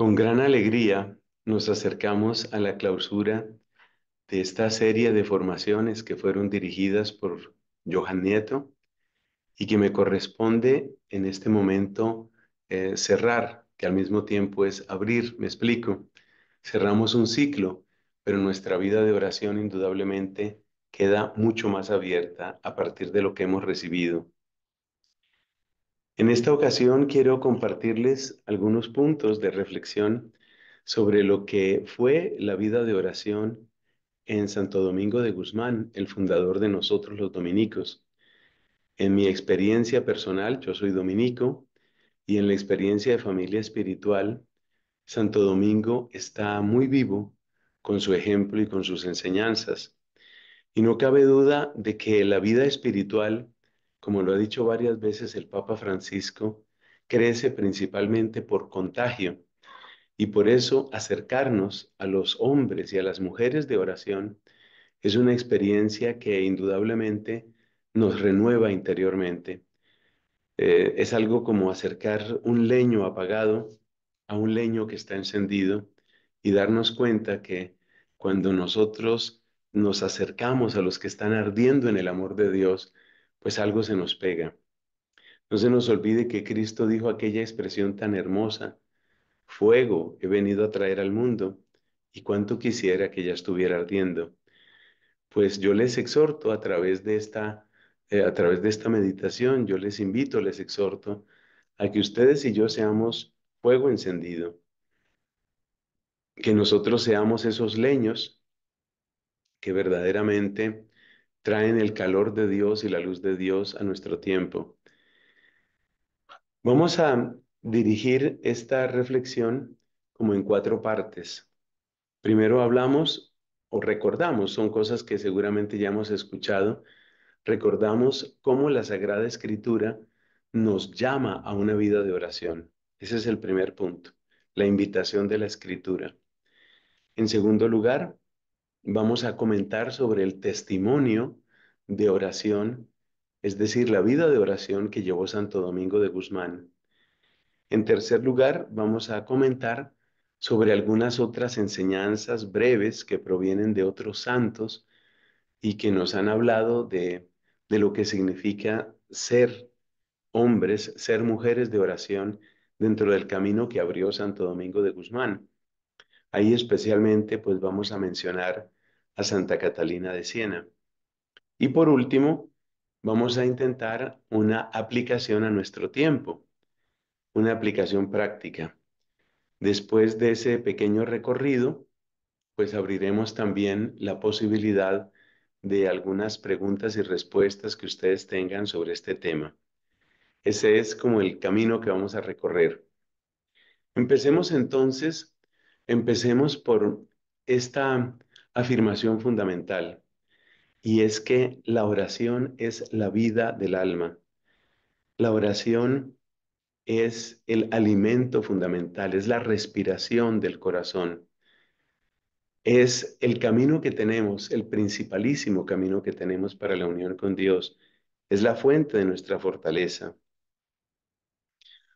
Con gran alegría nos acercamos a la clausura de esta serie de formaciones que fueron dirigidas por Johan Nieto y que me corresponde en este momento eh, cerrar, que al mismo tiempo es abrir, me explico. Cerramos un ciclo, pero nuestra vida de oración indudablemente queda mucho más abierta a partir de lo que hemos recibido en esta ocasión quiero compartirles algunos puntos de reflexión sobre lo que fue la vida de oración en Santo Domingo de Guzmán, el fundador de nosotros los dominicos. En mi experiencia personal, yo soy dominico, y en la experiencia de familia espiritual, Santo Domingo está muy vivo con su ejemplo y con sus enseñanzas. Y no cabe duda de que la vida espiritual como lo ha dicho varias veces el Papa Francisco, crece principalmente por contagio. Y por eso acercarnos a los hombres y a las mujeres de oración es una experiencia que indudablemente nos renueva interiormente. Eh, es algo como acercar un leño apagado a un leño que está encendido y darnos cuenta que cuando nosotros nos acercamos a los que están ardiendo en el amor de Dios, pues algo se nos pega. No se nos olvide que Cristo dijo aquella expresión tan hermosa, fuego he venido a traer al mundo, y cuánto quisiera que ya estuviera ardiendo. Pues yo les exhorto a través de esta, eh, a través de esta meditación, yo les invito, les exhorto a que ustedes y yo seamos fuego encendido, que nosotros seamos esos leños que verdaderamente traen el calor de Dios y la luz de Dios a nuestro tiempo. Vamos a dirigir esta reflexión como en cuatro partes. Primero hablamos o recordamos, son cosas que seguramente ya hemos escuchado, recordamos cómo la Sagrada Escritura nos llama a una vida de oración. Ese es el primer punto, la invitación de la Escritura. En segundo lugar, vamos a comentar sobre el testimonio de oración, es decir, la vida de oración que llevó Santo Domingo de Guzmán. En tercer lugar, vamos a comentar sobre algunas otras enseñanzas breves que provienen de otros santos y que nos han hablado de, lo que significa ser hombres, ser mujeres de oración dentro del camino que abrió Santo Domingo de Guzmán. Ahí especialmente pues vamos a mencionar a Santa Catalina de Siena. Y por último, vamos a intentar una aplicación a nuestro tiempo, una aplicación práctica. Después de ese pequeño recorrido, pues abriremos también la posibilidad de algunas preguntas y respuestas que ustedes tengan sobre este tema. Ese es como el camino que vamos a recorrer. Empecemos entonces Empecemos por esta afirmación fundamental, y es que la oración es la vida del alma. La oración es el alimento fundamental, es la respiración del corazón. Es el camino que tenemos, el principalísimo camino que tenemos para la unión con Dios. Es la fuente de nuestra fortaleza.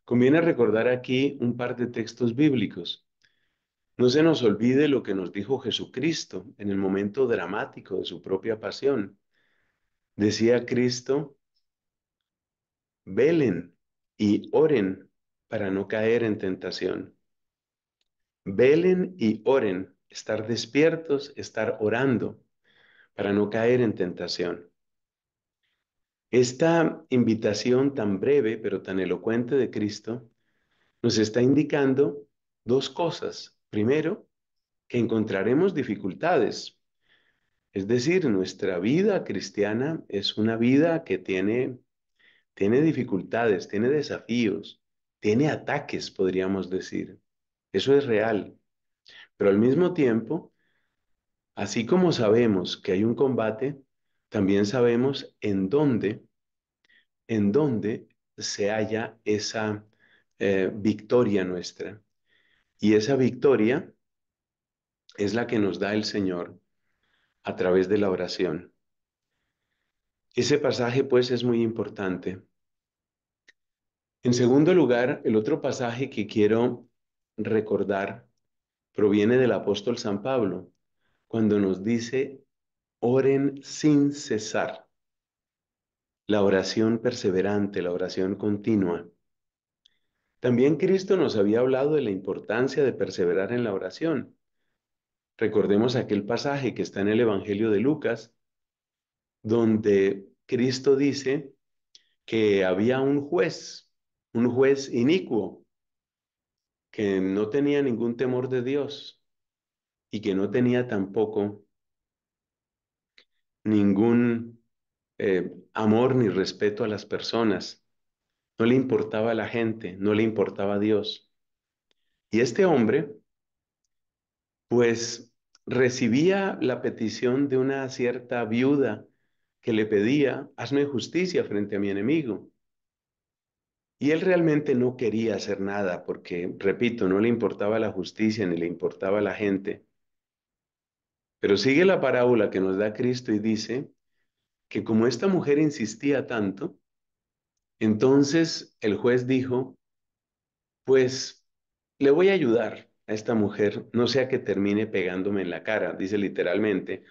Conviene recordar aquí un par de textos bíblicos. No se nos olvide lo que nos dijo Jesucristo en el momento dramático de su propia pasión. Decía Cristo, velen y oren para no caer en tentación. Velen y oren, estar despiertos, estar orando para no caer en tentación. Esta invitación tan breve pero tan elocuente de Cristo nos está indicando dos cosas Primero, que encontraremos dificultades. Es decir, nuestra vida cristiana es una vida que tiene, tiene dificultades, tiene desafíos, tiene ataques, podríamos decir. Eso es real. Pero al mismo tiempo, así como sabemos que hay un combate, también sabemos en dónde, en dónde se halla esa eh, victoria nuestra. Y esa victoria es la que nos da el Señor a través de la oración. Ese pasaje pues es muy importante. En segundo lugar, el otro pasaje que quiero recordar proviene del apóstol San Pablo, cuando nos dice, oren sin cesar. La oración perseverante, la oración continua. También Cristo nos había hablado de la importancia de perseverar en la oración. Recordemos aquel pasaje que está en el Evangelio de Lucas, donde Cristo dice que había un juez, un juez inicuo, que no tenía ningún temor de Dios y que no tenía tampoco ningún eh, amor ni respeto a las personas. No le importaba a la gente, no le importaba a Dios. Y este hombre, pues recibía la petición de una cierta viuda que le pedía, hazme justicia frente a mi enemigo. Y él realmente no quería hacer nada porque, repito, no le importaba la justicia ni le importaba la gente. Pero sigue la parábola que nos da Cristo y dice que como esta mujer insistía tanto, entonces el juez dijo, pues le voy a ayudar a esta mujer, no sea que termine pegándome en la cara, dice literalmente.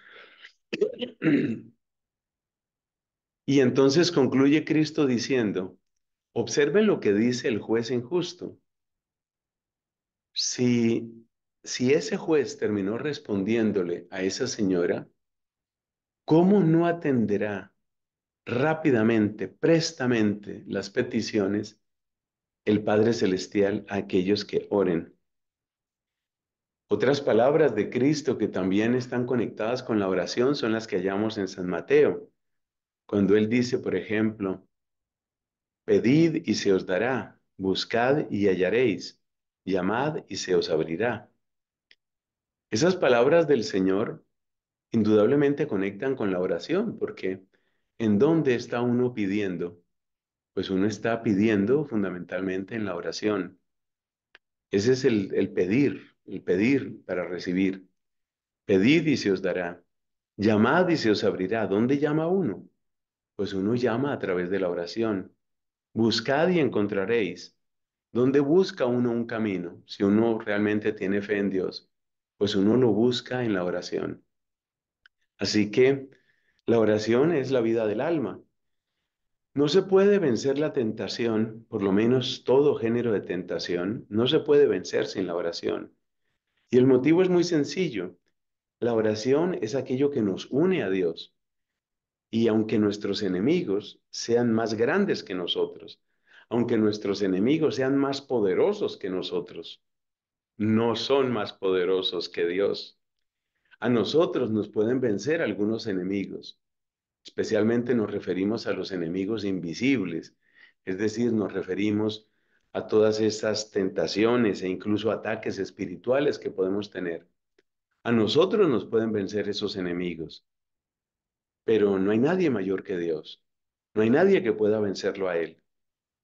Y entonces concluye Cristo diciendo, observen lo que dice el juez injusto. Si, si ese juez terminó respondiéndole a esa señora, ¿cómo no atenderá rápidamente, prestamente las peticiones el Padre Celestial a aquellos que oren. Otras palabras de Cristo que también están conectadas con la oración son las que hallamos en San Mateo, cuando él dice, por ejemplo, pedid y se os dará, buscad y hallaréis, llamad y se os abrirá. Esas palabras del Señor indudablemente conectan con la oración, porque ¿En dónde está uno pidiendo? Pues uno está pidiendo fundamentalmente en la oración. Ese es el, pedir, el pedir para recibir. Pedid y se os dará. Llamad y se os abrirá. ¿Dónde llama uno? Pues uno llama a través de la oración. Buscad y encontraréis. ¿Dónde busca uno un camino? Si uno realmente tiene fe en Dios, pues uno lo busca en la oración. Así que la oración es la vida del alma. No se puede vencer la tentación, por lo menos todo género de tentación, no se puede vencer sin la oración. Y el motivo es muy sencillo. La oración es aquello que nos une a Dios. Y aunque nuestros enemigos sean más grandes que nosotros, aunque nuestros enemigos sean más poderosos que nosotros, no son más poderosos que Dios. A nosotros nos pueden vencer algunos enemigos. Especialmente nos referimos a los enemigos invisibles, es decir, nos referimos a todas esas tentaciones e incluso ataques espirituales que podemos tener. A nosotros nos pueden vencer esos enemigos, pero no hay nadie mayor que Dios. No hay nadie que pueda vencerlo a Él.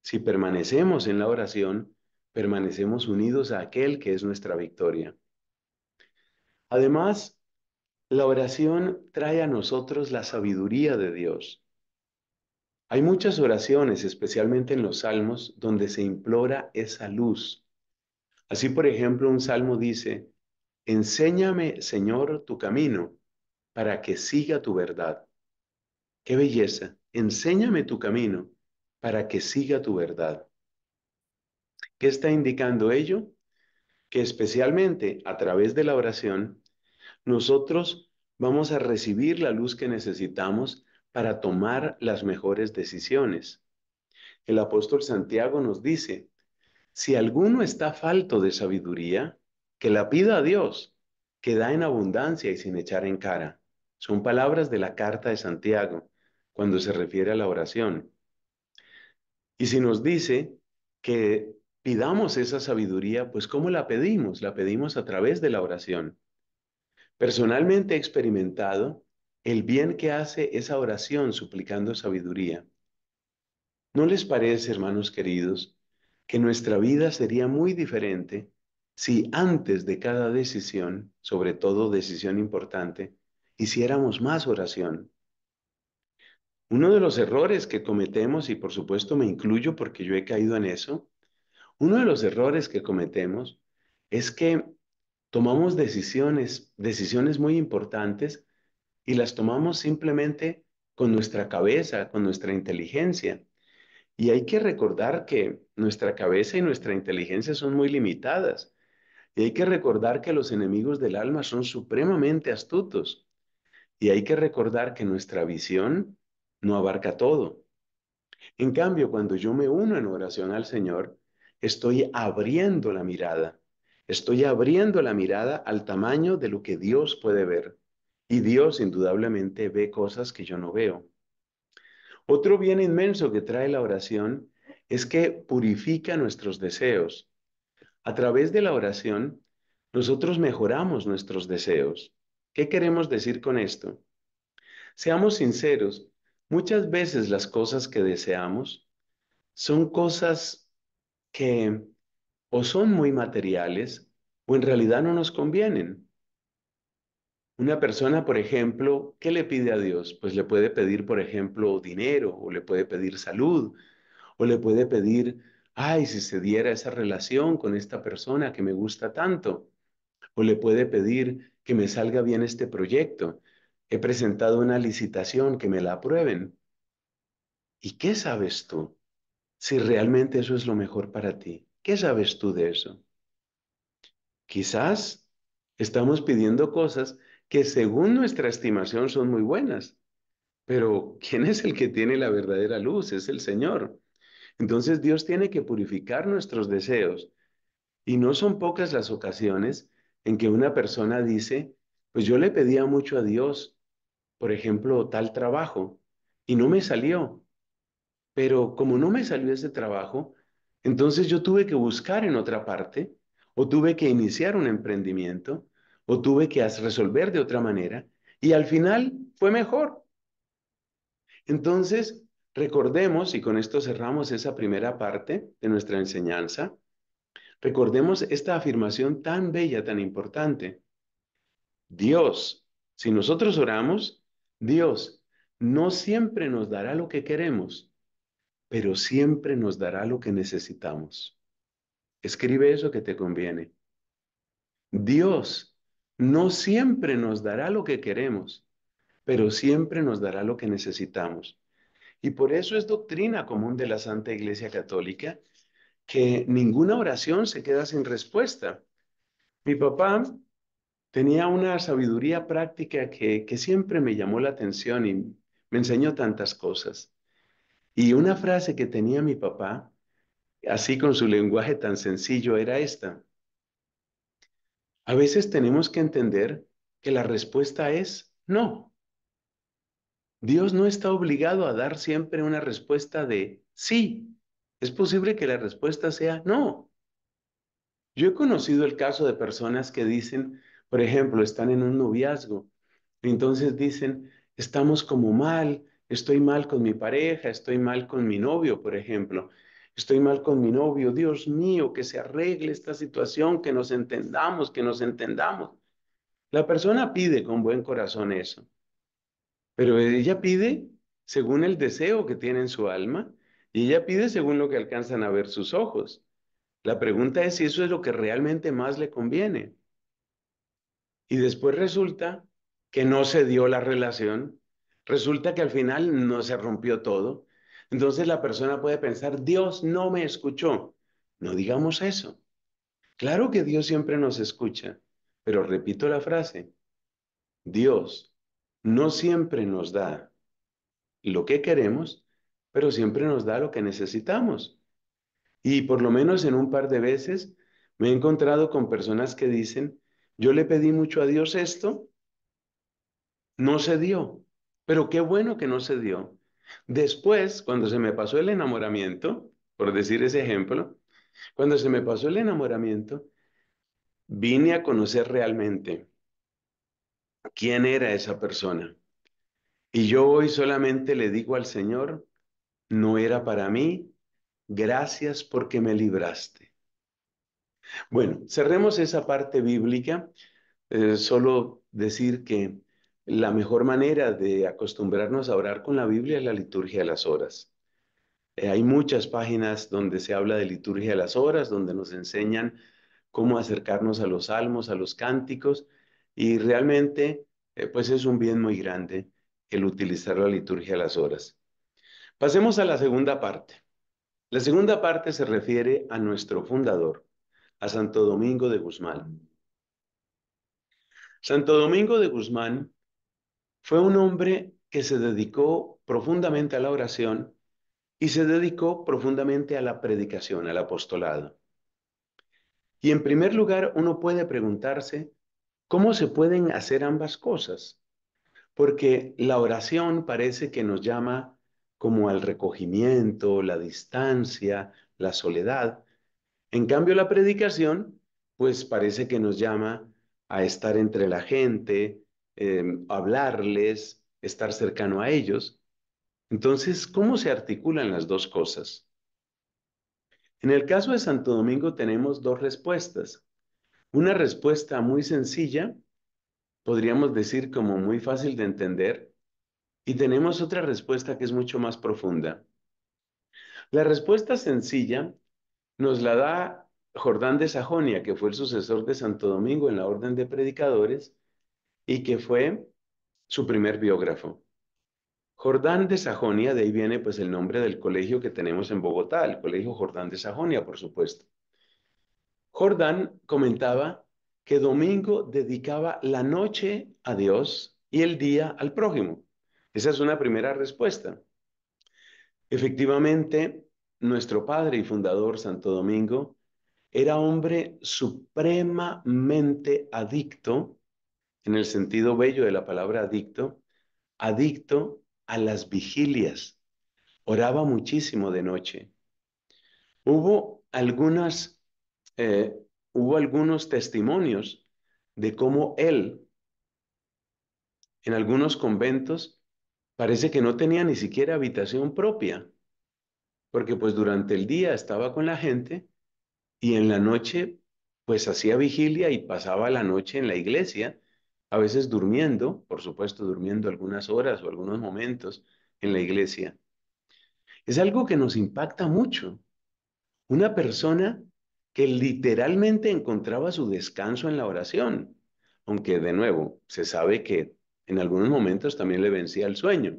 Si permanecemos en la oración, permanecemos unidos a aquel que es nuestra victoria. Además, la oración trae a nosotros la sabiduría de Dios. Hay muchas oraciones, especialmente en los salmos, donde se implora esa luz. Así, por ejemplo, un salmo dice, enséñame, Señor, tu camino, para que siga tu verdad. Qué belleza, enséñame tu camino, para que siga tu verdad. ¿Qué está indicando ello? Que especialmente a través de la oración nosotros vamos a recibir la luz que necesitamos para tomar las mejores decisiones. El apóstol Santiago nos dice, si alguno está falto de sabiduría, que la pida a Dios, que da en abundancia y sin echar en cara. Son palabras de la carta de Santiago cuando se refiere a la oración. Y si nos dice que pidamos esa sabiduría, pues ¿cómo la pedimos? La pedimos a través de la oración. Personalmente he experimentado el bien que hace esa oración suplicando sabiduría. ¿No les parece, hermanos queridos, que nuestra vida sería muy diferente si antes de cada decisión, sobre todo decisión importante, hiciéramos más oración? Uno de los errores que cometemos, y por supuesto me incluyo porque yo he caído en eso, uno de los errores que cometemos es que tomamos decisiones, decisiones muy importantes y las tomamos simplemente con nuestra cabeza, con nuestra inteligencia. Y hay que recordar que nuestra cabeza y nuestra inteligencia son muy limitadas. Y hay que recordar que los enemigos del alma son supremamente astutos. Y hay que recordar que nuestra visión no abarca todo. En cambio, cuando yo me uno en oración al Señor, estoy abriendo la mirada Estoy abriendo la mirada al tamaño de lo que Dios puede ver. Y Dios indudablemente ve cosas que yo no veo. Otro bien inmenso que trae la oración es que purifica nuestros deseos. A través de la oración, nosotros mejoramos nuestros deseos. ¿Qué queremos decir con esto? Seamos sinceros, muchas veces las cosas que deseamos son cosas que o son muy materiales o en realidad no nos convienen. Una persona, por ejemplo, ¿qué le pide a Dios? Pues le puede pedir, por ejemplo, dinero, o le puede pedir salud, o le puede pedir, ay, si se diera esa relación con esta persona que me gusta tanto, o le puede pedir que me salga bien este proyecto. He presentado una licitación, que me la aprueben. ¿Y qué sabes tú si realmente eso es lo mejor para ti? ¿Qué sabes tú de eso? Quizás estamos pidiendo cosas que según nuestra estimación son muy buenas, pero ¿quién es el que tiene la verdadera luz? Es el Señor. Entonces Dios tiene que purificar nuestros deseos. Y no son pocas las ocasiones en que una persona dice, pues yo le pedía mucho a Dios, por ejemplo, tal trabajo, y no me salió. Pero como no me salió ese trabajo, entonces yo tuve que buscar en otra parte, o tuve que iniciar un emprendimiento, o tuve que resolver de otra manera, y al final fue mejor. Entonces, recordemos, y con esto cerramos esa primera parte de nuestra enseñanza, recordemos esta afirmación tan bella, tan importante. Dios, si nosotros oramos, Dios no siempre nos dará lo que queremos, pero siempre nos dará lo que necesitamos. Escribe eso que te conviene. Dios no siempre nos dará lo que queremos, pero siempre nos dará lo que necesitamos. Y por eso es doctrina común de la Santa Iglesia Católica que ninguna oración se queda sin respuesta. Mi papá tenía una sabiduría práctica que, que siempre me llamó la atención y me enseñó tantas cosas. Y una frase que tenía mi papá, así con su lenguaje tan sencillo, era esta. A veces tenemos que entender que la respuesta es no. Dios no está obligado a dar siempre una respuesta de sí. Es posible que la respuesta sea no. Yo he conocido el caso de personas que dicen, por ejemplo, están en un noviazgo, y entonces dicen, estamos como mal, Estoy mal con mi pareja, estoy mal con mi novio, por ejemplo. Estoy mal con mi novio, Dios mío, que se arregle esta situación, que nos entendamos, que nos entendamos. La persona pide con buen corazón eso, pero ella pide según el deseo que tiene en su alma y ella pide según lo que alcanzan a ver sus ojos. La pregunta es si eso es lo que realmente más le conviene. Y después resulta que no se dio la relación Resulta que al final no se rompió todo. Entonces la persona puede pensar, Dios no me escuchó. No digamos eso. Claro que Dios siempre nos escucha, pero repito la frase, Dios no siempre nos da lo que queremos, pero siempre nos da lo que necesitamos. Y por lo menos en un par de veces me he encontrado con personas que dicen, yo le pedí mucho a Dios esto, no se dio. Pero qué bueno que no se dio. Después, cuando se me pasó el enamoramiento, por decir ese ejemplo, cuando se me pasó el enamoramiento, vine a conocer realmente quién era esa persona. Y yo hoy solamente le digo al Señor, no era para mí, gracias porque me libraste. Bueno, cerremos esa parte bíblica. Eh, solo decir que la mejor manera de acostumbrarnos a orar con la Biblia es la liturgia de las horas. Eh, hay muchas páginas donde se habla de liturgia de las horas, donde nos enseñan cómo acercarnos a los salmos, a los cánticos, y realmente eh, pues es un bien muy grande el utilizar la liturgia de las horas. Pasemos a la segunda parte. La segunda parte se refiere a nuestro fundador, a Santo Domingo de Guzmán. Santo Domingo de Guzmán fue un hombre que se dedicó profundamente a la oración y se dedicó profundamente a la predicación, al apostolado. Y en primer lugar, uno puede preguntarse, ¿cómo se pueden hacer ambas cosas? Porque la oración parece que nos llama como al recogimiento, la distancia, la soledad. En cambio, la predicación, pues parece que nos llama a estar entre la gente, Em, hablarles, estar cercano a ellos. Entonces, ¿cómo se articulan las dos cosas? En el caso de Santo Domingo tenemos dos respuestas. Una respuesta muy sencilla, podríamos decir como muy fácil de entender, y tenemos otra respuesta que es mucho más profunda. La respuesta sencilla nos la da Jordán de Sajonia, que fue el sucesor de Santo Domingo en la orden de predicadores, y que fue su primer biógrafo. Jordán de Sajonia, de ahí viene pues el nombre del colegio que tenemos en Bogotá, el Colegio Jordán de Sajonia, por supuesto. Jordán comentaba que Domingo dedicaba la noche a Dios y el día al prójimo. Esa es una primera respuesta. Efectivamente, nuestro padre y fundador Santo Domingo era hombre supremamente adicto en el sentido bello de la palabra adicto, adicto a las vigilias. Oraba muchísimo de noche. Hubo algunas, eh, hubo algunos testimonios de cómo él, en algunos conventos, parece que no tenía ni siquiera habitación propia, porque pues durante el día estaba con la gente y en la noche pues hacía vigilia y pasaba la noche en la iglesia a veces durmiendo, por supuesto, durmiendo algunas horas o algunos momentos en la iglesia. Es algo que nos impacta mucho. Una persona que literalmente encontraba su descanso en la oración, aunque de nuevo se sabe que en algunos momentos también le vencía el sueño.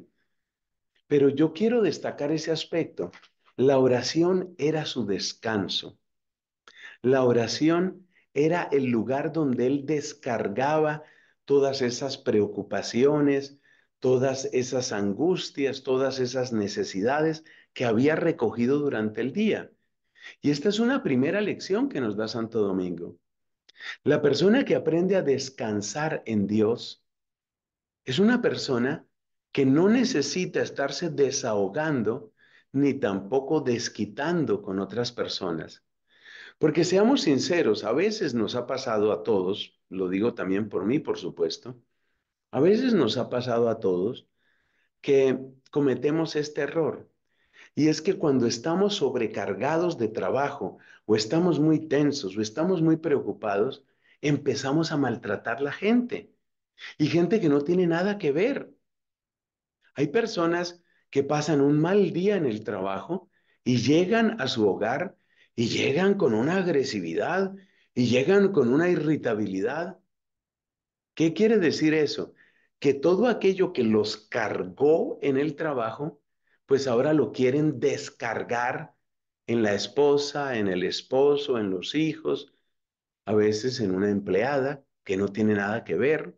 Pero yo quiero destacar ese aspecto. La oración era su descanso. La oración era el lugar donde él descargaba todas esas preocupaciones, todas esas angustias, todas esas necesidades que había recogido durante el día. Y esta es una primera lección que nos da Santo Domingo. La persona que aprende a descansar en Dios es una persona que no necesita estarse desahogando ni tampoco desquitando con otras personas. Porque seamos sinceros, a veces nos ha pasado a todos lo digo también por mí, por supuesto, a veces nos ha pasado a todos que cometemos este error. Y es que cuando estamos sobrecargados de trabajo o estamos muy tensos o estamos muy preocupados, empezamos a maltratar la gente. Y gente que no tiene nada que ver. Hay personas que pasan un mal día en el trabajo y llegan a su hogar y llegan con una agresividad y llegan con una irritabilidad. ¿Qué quiere decir eso? Que todo aquello que los cargó en el trabajo, pues ahora lo quieren descargar en la esposa, en el esposo, en los hijos, a veces en una empleada que no tiene nada que ver.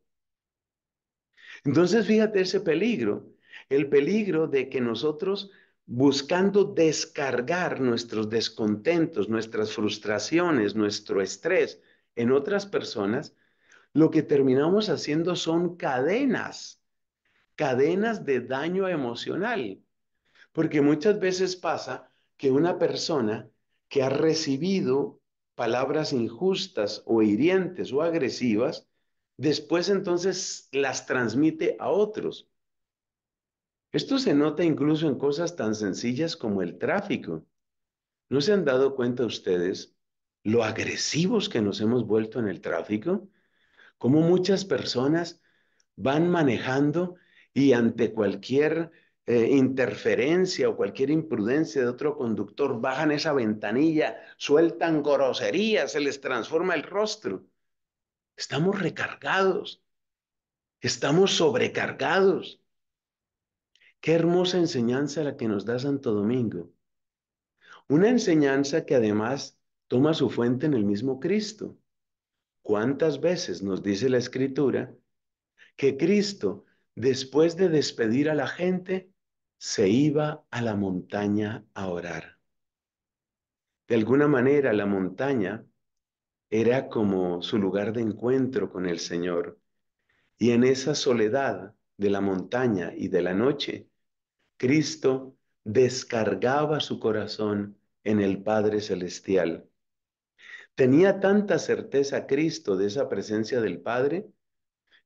Entonces, fíjate ese peligro, el peligro de que nosotros buscando descargar nuestros descontentos, nuestras frustraciones, nuestro estrés en otras personas, lo que terminamos haciendo son cadenas, cadenas de daño emocional. Porque muchas veces pasa que una persona que ha recibido palabras injustas o hirientes o agresivas, después entonces las transmite a otros. Esto se nota incluso en cosas tan sencillas como el tráfico. ¿No se han dado cuenta ustedes lo agresivos que nos hemos vuelto en el tráfico? Cómo muchas personas van manejando y ante cualquier eh, interferencia o cualquier imprudencia de otro conductor, bajan esa ventanilla, sueltan groserías, se les transforma el rostro. Estamos recargados, estamos sobrecargados. Qué hermosa enseñanza la que nos da Santo Domingo. Una enseñanza que además toma su fuente en el mismo Cristo. ¿Cuántas veces nos dice la Escritura que Cristo, después de despedir a la gente, se iba a la montaña a orar? De alguna manera, la montaña era como su lugar de encuentro con el Señor. Y en esa soledad de la montaña y de la noche, Cristo descargaba su corazón en el Padre Celestial. Tenía tanta certeza Cristo de esa presencia del Padre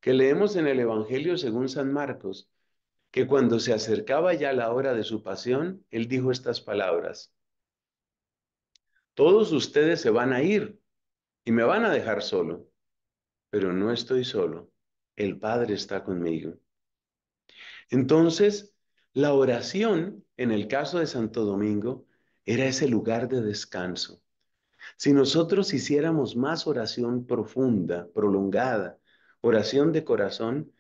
que leemos en el Evangelio según San Marcos que cuando se acercaba ya la hora de su pasión, él dijo estas palabras. Todos ustedes se van a ir y me van a dejar solo, pero no estoy solo, el Padre está conmigo. Entonces, la oración, en el caso de Santo Domingo, era ese lugar de descanso. Si nosotros hiciéramos más oración profunda, prolongada, oración de corazón,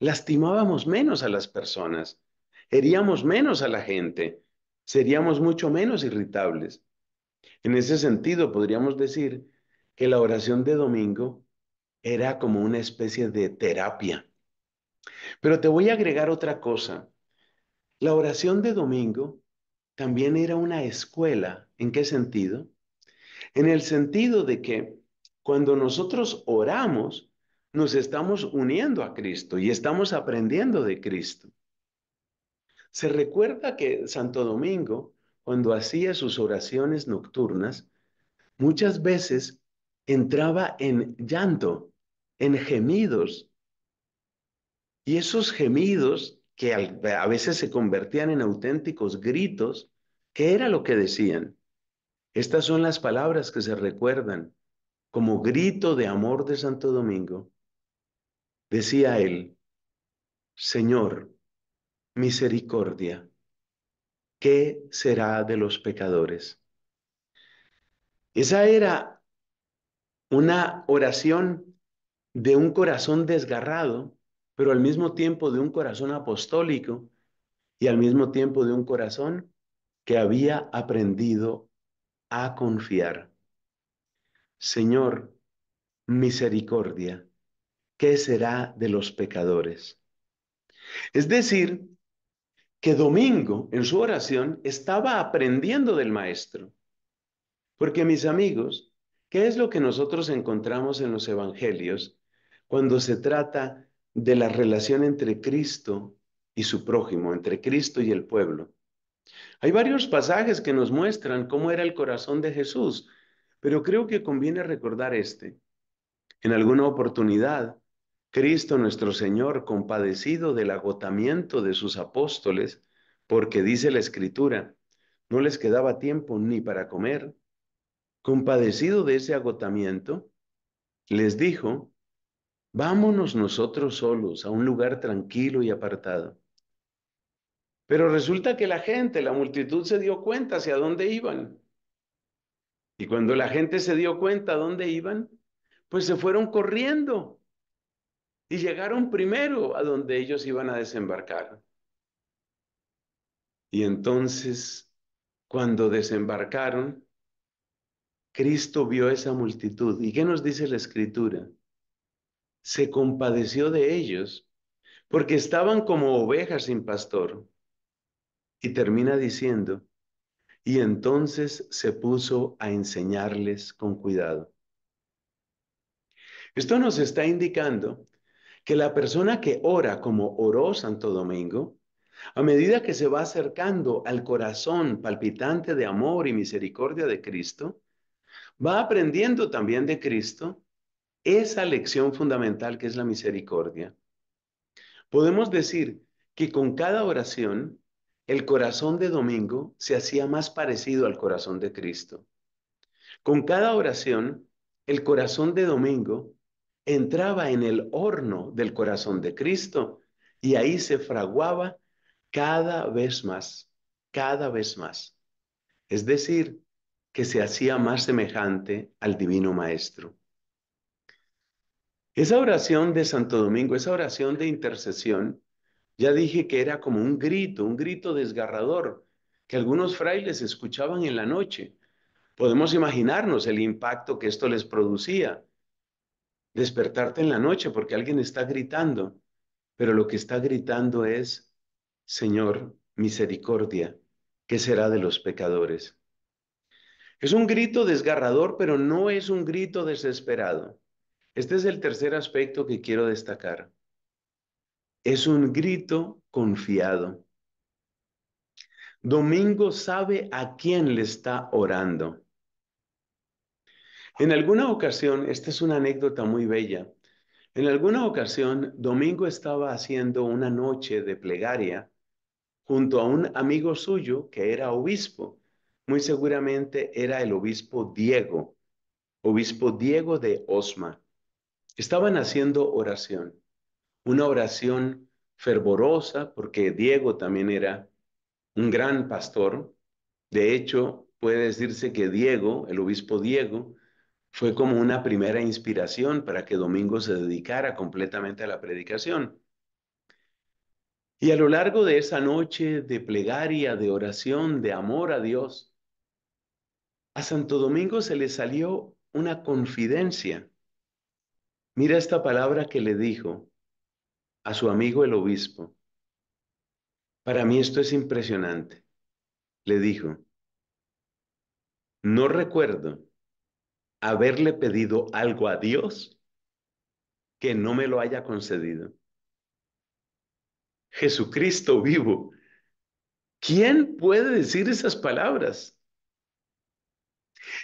lastimábamos menos a las personas, heríamos menos a la gente, seríamos mucho menos irritables. En ese sentido, podríamos decir que la oración de domingo era como una especie de terapia. Pero te voy a agregar otra cosa. La oración de domingo también era una escuela. ¿En qué sentido? En el sentido de que cuando nosotros oramos, nos estamos uniendo a Cristo y estamos aprendiendo de Cristo. Se recuerda que Santo Domingo, cuando hacía sus oraciones nocturnas, muchas veces entraba en llanto, en gemidos. Y esos gemidos que a veces se convertían en auténticos gritos. ¿Qué era lo que decían? Estas son las palabras que se recuerdan como grito de amor de Santo Domingo. Decía él, Señor, misericordia, ¿qué será de los pecadores? Esa era una oración de un corazón desgarrado pero al mismo tiempo de un corazón apostólico y al mismo tiempo de un corazón que había aprendido a confiar. Señor, misericordia, ¿qué será de los pecadores? Es decir, que Domingo en su oración estaba aprendiendo del Maestro. Porque mis amigos, ¿qué es lo que nosotros encontramos en los Evangelios cuando se trata de de la relación entre Cristo y su prójimo, entre Cristo y el pueblo. Hay varios pasajes que nos muestran cómo era el corazón de Jesús, pero creo que conviene recordar este. En alguna oportunidad, Cristo nuestro Señor, compadecido del agotamiento de sus apóstoles, porque dice la Escritura, no les quedaba tiempo ni para comer, compadecido de ese agotamiento, les dijo, Vámonos nosotros solos a un lugar tranquilo y apartado. Pero resulta que la gente, la multitud se dio cuenta hacia dónde iban. Y cuando la gente se dio cuenta dónde iban, pues se fueron corriendo y llegaron primero a donde ellos iban a desembarcar. Y entonces, cuando desembarcaron, Cristo vio esa multitud. ¿Y qué nos dice la escritura? se compadeció de ellos, porque estaban como ovejas sin pastor. Y termina diciendo, y entonces se puso a enseñarles con cuidado. Esto nos está indicando que la persona que ora como oró Santo Domingo, a medida que se va acercando al corazón palpitante de amor y misericordia de Cristo, va aprendiendo también de Cristo esa lección fundamental que es la misericordia, podemos decir que con cada oración, el corazón de Domingo se hacía más parecido al corazón de Cristo. Con cada oración, el corazón de Domingo entraba en el horno del corazón de Cristo y ahí se fraguaba cada vez más, cada vez más. Es decir, que se hacía más semejante al Divino Maestro. Esa oración de Santo Domingo, esa oración de intercesión, ya dije que era como un grito, un grito desgarrador que algunos frailes escuchaban en la noche. Podemos imaginarnos el impacto que esto les producía. Despertarte en la noche porque alguien está gritando, pero lo que está gritando es, Señor, misericordia, ¿qué será de los pecadores? Es un grito desgarrador, pero no es un grito desesperado. Este es el tercer aspecto que quiero destacar. Es un grito confiado. Domingo sabe a quién le está orando. En alguna ocasión, esta es una anécdota muy bella, en alguna ocasión Domingo estaba haciendo una noche de plegaria junto a un amigo suyo que era obispo. Muy seguramente era el obispo Diego, obispo Diego de Osma. Estaban haciendo oración, una oración fervorosa, porque Diego también era un gran pastor. De hecho, puede decirse que Diego, el obispo Diego, fue como una primera inspiración para que Domingo se dedicara completamente a la predicación. Y a lo largo de esa noche de plegaria, de oración, de amor a Dios, a Santo Domingo se le salió una confidencia Mira esta palabra que le dijo a su amigo el obispo. Para mí esto es impresionante. Le dijo, no recuerdo haberle pedido algo a Dios que no me lo haya concedido. Jesucristo vivo. ¿Quién puede decir esas palabras?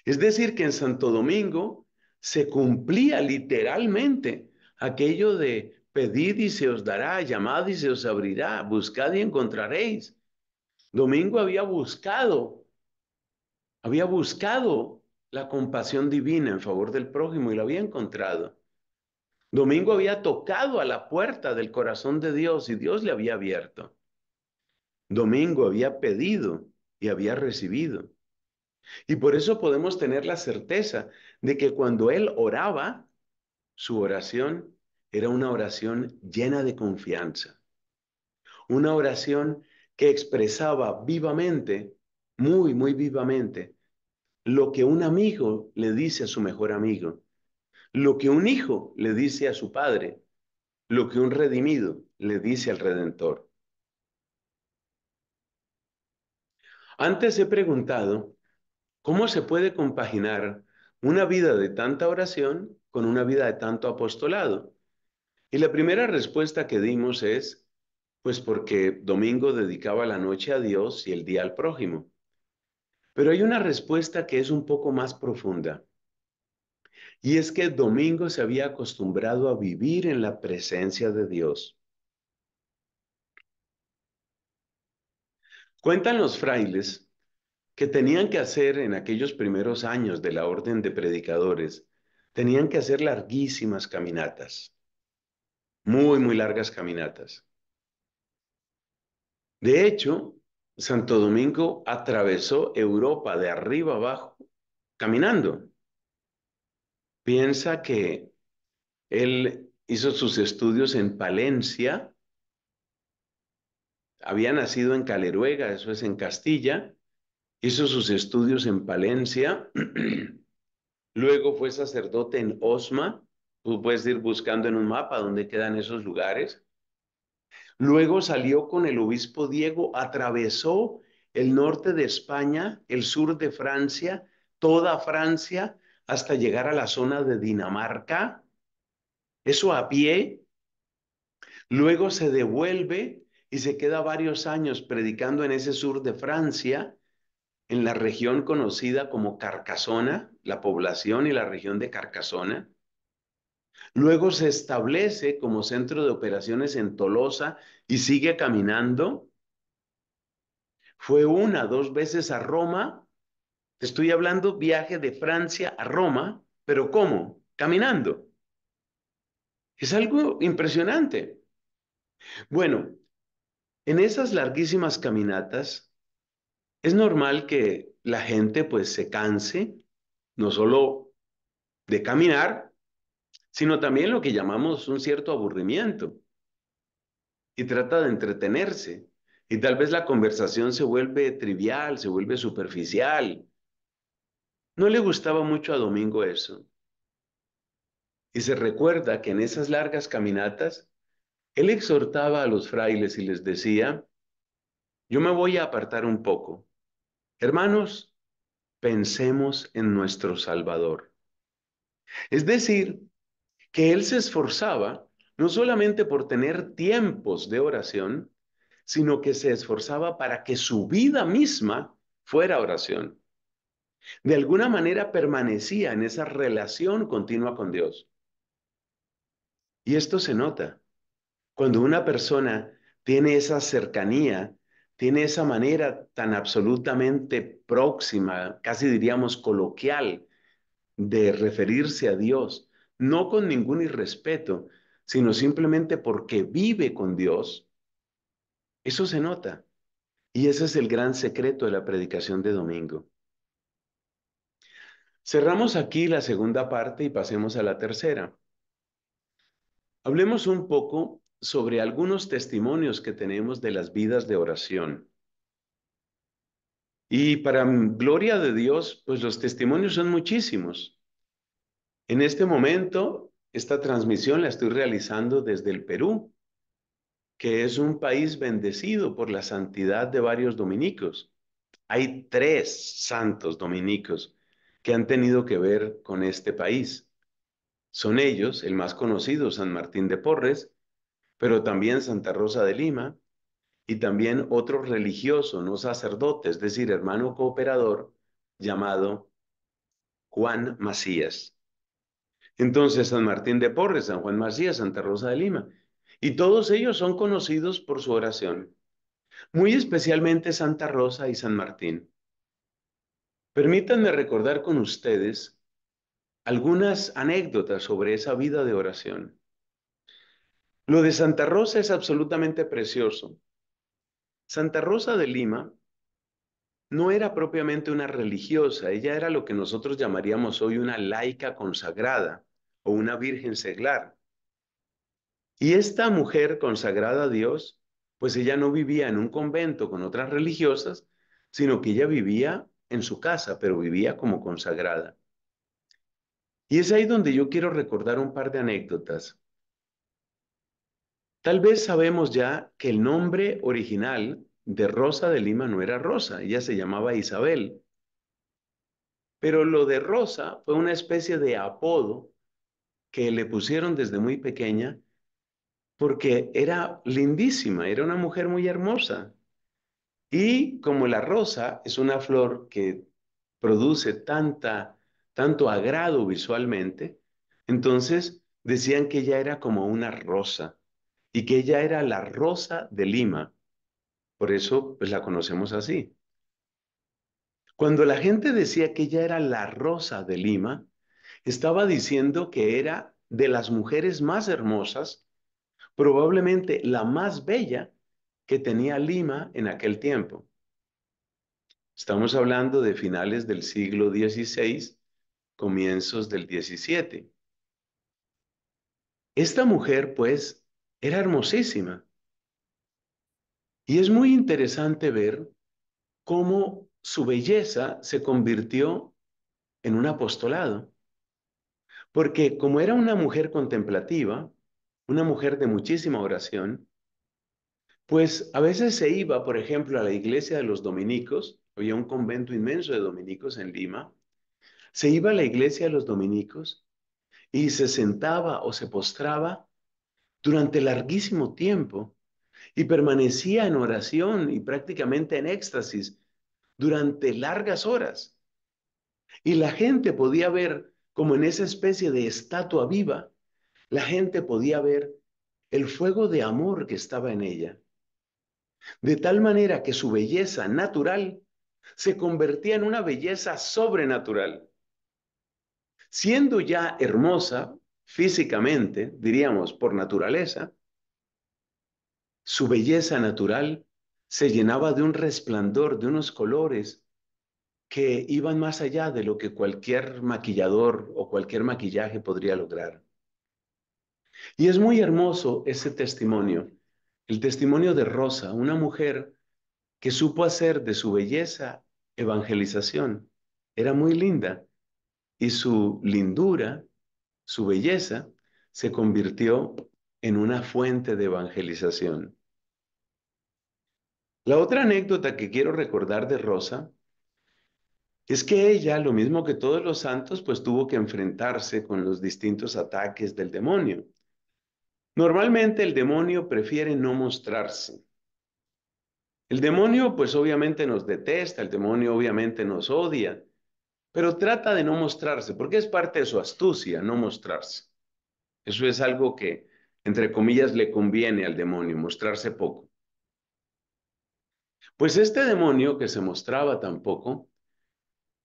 Es decir, que en Santo Domingo se cumplía literalmente aquello de pedid y se os dará, llamad y se os abrirá, buscad y encontraréis. Domingo había buscado, había buscado la compasión divina en favor del prójimo y la había encontrado. Domingo había tocado a la puerta del corazón de Dios y Dios le había abierto. Domingo había pedido y había recibido. Y por eso podemos tener la certeza de que cuando él oraba, su oración era una oración llena de confianza. Una oración que expresaba vivamente, muy, muy vivamente, lo que un amigo le dice a su mejor amigo, lo que un hijo le dice a su padre, lo que un redimido le dice al redentor. Antes he preguntado ¿Cómo se puede compaginar una vida de tanta oración con una vida de tanto apostolado? Y la primera respuesta que dimos es, pues porque Domingo dedicaba la noche a Dios y el día al prójimo. Pero hay una respuesta que es un poco más profunda. Y es que Domingo se había acostumbrado a vivir en la presencia de Dios. Cuentan los frailes que tenían que hacer en aquellos primeros años de la orden de predicadores, tenían que hacer larguísimas caminatas, muy, muy largas caminatas. De hecho, Santo Domingo atravesó Europa de arriba abajo caminando. Piensa que él hizo sus estudios en Palencia, había nacido en Caleruega, eso es en Castilla, Hizo sus estudios en Palencia, luego fue sacerdote en Osma, tú puedes ir buscando en un mapa dónde quedan esos lugares. Luego salió con el obispo Diego, atravesó el norte de España, el sur de Francia, toda Francia, hasta llegar a la zona de Dinamarca, eso a pie. Luego se devuelve y se queda varios años predicando en ese sur de Francia en la región conocida como Carcasona, la población y la región de Carcasona. Luego se establece como centro de operaciones en Tolosa y sigue caminando. Fue una, dos veces a Roma. Te estoy hablando viaje de Francia a Roma, pero ¿cómo? Caminando. Es algo impresionante. Bueno, en esas larguísimas caminatas, es normal que la gente pues se canse, no solo de caminar, sino también lo que llamamos un cierto aburrimiento. Y trata de entretenerse. Y tal vez la conversación se vuelve trivial, se vuelve superficial. No le gustaba mucho a Domingo eso. Y se recuerda que en esas largas caminatas, él exhortaba a los frailes y les decía, yo me voy a apartar un poco, Hermanos, pensemos en nuestro Salvador. Es decir, que Él se esforzaba no solamente por tener tiempos de oración, sino que se esforzaba para que su vida misma fuera oración. De alguna manera permanecía en esa relación continua con Dios. Y esto se nota. Cuando una persona tiene esa cercanía tiene esa manera tan absolutamente próxima, casi diríamos coloquial, de referirse a Dios, no con ningún irrespeto, sino simplemente porque vive con Dios, eso se nota. Y ese es el gran secreto de la predicación de domingo. Cerramos aquí la segunda parte y pasemos a la tercera. Hablemos un poco sobre algunos testimonios que tenemos de las vidas de oración. Y para gloria de Dios, pues los testimonios son muchísimos. En este momento, esta transmisión la estoy realizando desde el Perú, que es un país bendecido por la santidad de varios dominicos. Hay tres santos dominicos que han tenido que ver con este país. Son ellos, el más conocido, San Martín de Porres, pero también Santa Rosa de Lima y también otro religioso, no sacerdote, es decir, hermano cooperador llamado Juan Macías. Entonces, San Martín de Porres, San Juan Macías, Santa Rosa de Lima. Y todos ellos son conocidos por su oración, muy especialmente Santa Rosa y San Martín. Permítanme recordar con ustedes algunas anécdotas sobre esa vida de oración. Lo de Santa Rosa es absolutamente precioso. Santa Rosa de Lima no era propiamente una religiosa, ella era lo que nosotros llamaríamos hoy una laica consagrada o una virgen seglar. Y esta mujer consagrada a Dios, pues ella no vivía en un convento con otras religiosas, sino que ella vivía en su casa, pero vivía como consagrada. Y es ahí donde yo quiero recordar un par de anécdotas. Tal vez sabemos ya que el nombre original de Rosa de Lima no era Rosa, ella se llamaba Isabel. Pero lo de Rosa fue una especie de apodo que le pusieron desde muy pequeña porque era lindísima, era una mujer muy hermosa. Y como la rosa es una flor que produce tanta, tanto agrado visualmente, entonces decían que ella era como una rosa y que ella era la Rosa de Lima. Por eso pues, la conocemos así. Cuando la gente decía que ella era la Rosa de Lima, estaba diciendo que era de las mujeres más hermosas, probablemente la más bella que tenía Lima en aquel tiempo. Estamos hablando de finales del siglo XVI, comienzos del XVII. Esta mujer, pues, era hermosísima. Y es muy interesante ver cómo su belleza se convirtió en un apostolado. Porque como era una mujer contemplativa, una mujer de muchísima oración, pues a veces se iba, por ejemplo, a la iglesia de los dominicos, había un convento inmenso de dominicos en Lima, se iba a la iglesia de los dominicos y se sentaba o se postraba durante larguísimo tiempo y permanecía en oración y prácticamente en éxtasis durante largas horas. Y la gente podía ver, como en esa especie de estatua viva, la gente podía ver el fuego de amor que estaba en ella. De tal manera que su belleza natural se convertía en una belleza sobrenatural. Siendo ya hermosa, físicamente, diríamos por naturaleza, su belleza natural se llenaba de un resplandor, de unos colores que iban más allá de lo que cualquier maquillador o cualquier maquillaje podría lograr. Y es muy hermoso ese testimonio, el testimonio de Rosa, una mujer que supo hacer de su belleza evangelización. Era muy linda y su lindura su belleza se convirtió en una fuente de evangelización. La otra anécdota que quiero recordar de Rosa es que ella, lo mismo que todos los santos, pues tuvo que enfrentarse con los distintos ataques del demonio. Normalmente el demonio prefiere no mostrarse. El demonio pues obviamente nos detesta, el demonio obviamente nos odia, pero trata de no mostrarse, porque es parte de su astucia no mostrarse. Eso es algo que, entre comillas, le conviene al demonio, mostrarse poco. Pues este demonio que se mostraba tan poco,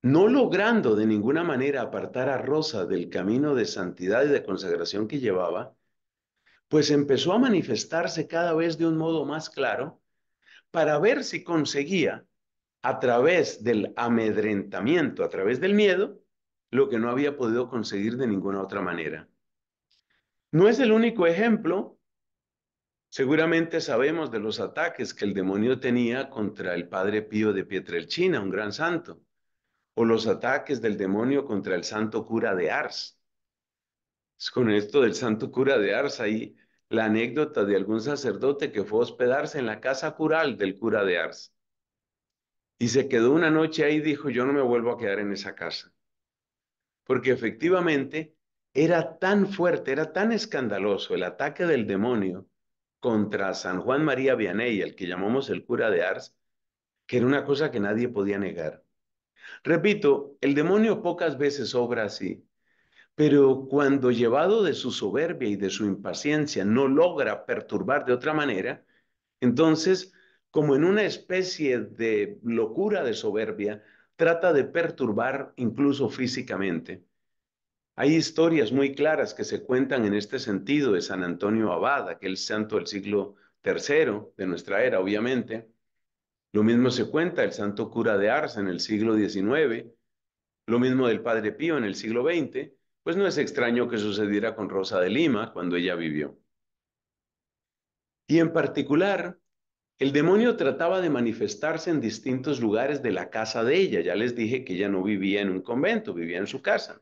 no logrando de ninguna manera apartar a Rosa del camino de santidad y de consagración que llevaba, pues empezó a manifestarse cada vez de un modo más claro para ver si conseguía a través del amedrentamiento, a través del miedo, lo que no había podido conseguir de ninguna otra manera. No es el único ejemplo. Seguramente sabemos de los ataques que el demonio tenía contra el padre Pío de Pietrelchina, un gran santo, o los ataques del demonio contra el santo cura de Ars. Con esto del santo cura de Ars, ahí la anécdota de algún sacerdote que fue a hospedarse en la casa cural del cura de Ars. Y se quedó una noche ahí y dijo, yo no me vuelvo a quedar en esa casa. Porque efectivamente era tan fuerte, era tan escandaloso el ataque del demonio contra San Juan María Vianey, el que llamamos el cura de Ars, que era una cosa que nadie podía negar. Repito, el demonio pocas veces obra así, pero cuando llevado de su soberbia y de su impaciencia no logra perturbar de otra manera, entonces como en una especie de locura de soberbia, trata de perturbar incluso físicamente. Hay historias muy claras que se cuentan en este sentido de San Antonio Abad, aquel santo del siglo III de nuestra era, obviamente. Lo mismo se cuenta del santo cura de Arza en el siglo XIX, lo mismo del padre Pío en el siglo XX, pues no es extraño que sucediera con Rosa de Lima cuando ella vivió. Y en particular, el demonio trataba de manifestarse en distintos lugares de la casa de ella. Ya les dije que ella no vivía en un convento, vivía en su casa.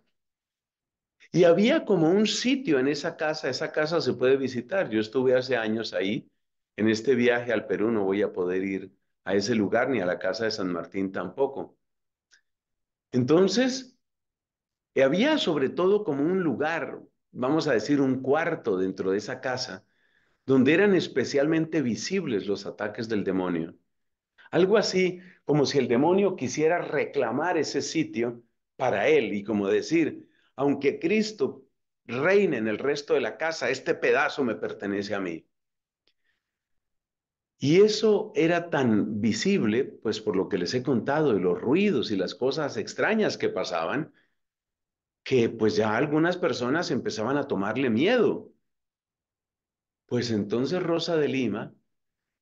Y había como un sitio en esa casa, esa casa se puede visitar. Yo estuve hace años ahí, en este viaje al Perú no voy a poder ir a ese lugar ni a la casa de San Martín tampoco. Entonces, había sobre todo como un lugar, vamos a decir un cuarto dentro de esa casa, donde eran especialmente visibles los ataques del demonio. Algo así como si el demonio quisiera reclamar ese sitio para él y como decir, aunque Cristo reine en el resto de la casa, este pedazo me pertenece a mí. Y eso era tan visible, pues por lo que les he contado, y los ruidos y las cosas extrañas que pasaban, que pues ya algunas personas empezaban a tomarle miedo pues entonces Rosa de Lima,